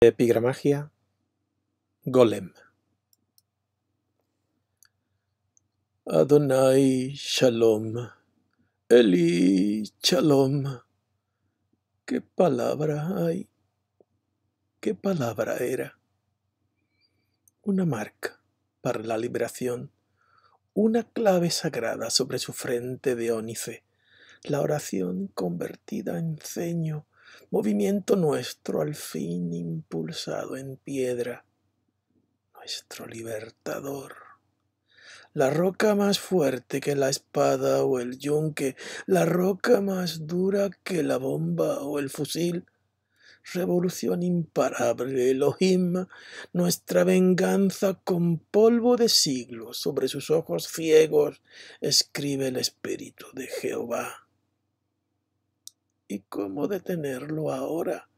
Epigramagia: Golem Adonai Shalom, Eli Shalom. ¿Qué palabra hay? ¿Qué palabra era? Una marca para la liberación, una clave sagrada sobre su frente de ónice, la oración convertida en ceño movimiento nuestro al fin impulsado en piedra, nuestro libertador. La roca más fuerte que la espada o el yunque, la roca más dura que la bomba o el fusil, revolución imparable, Elohim, nuestra venganza con polvo de siglos sobre sus ojos ciegos, escribe el Espíritu de Jehová. ¿Y cómo detenerlo ahora?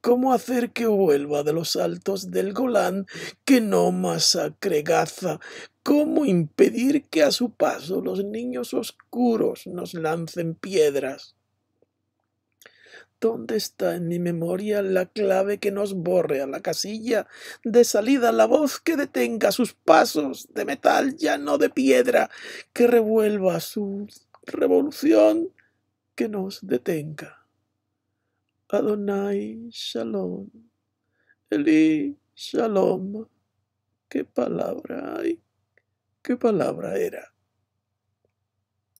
¿Cómo hacer que vuelva de los altos del Golán, que no masacre Gaza? ¿Cómo impedir que a su paso los niños oscuros nos lancen piedras? ¿Dónde está en mi memoria la clave que nos borre a la casilla? De salida la voz que detenga sus pasos, de metal ya no de piedra, que revuelva su revolución que nos detenga. Adonai Shalom. Eli Shalom. ¿Qué palabra hay? ¿Qué palabra era?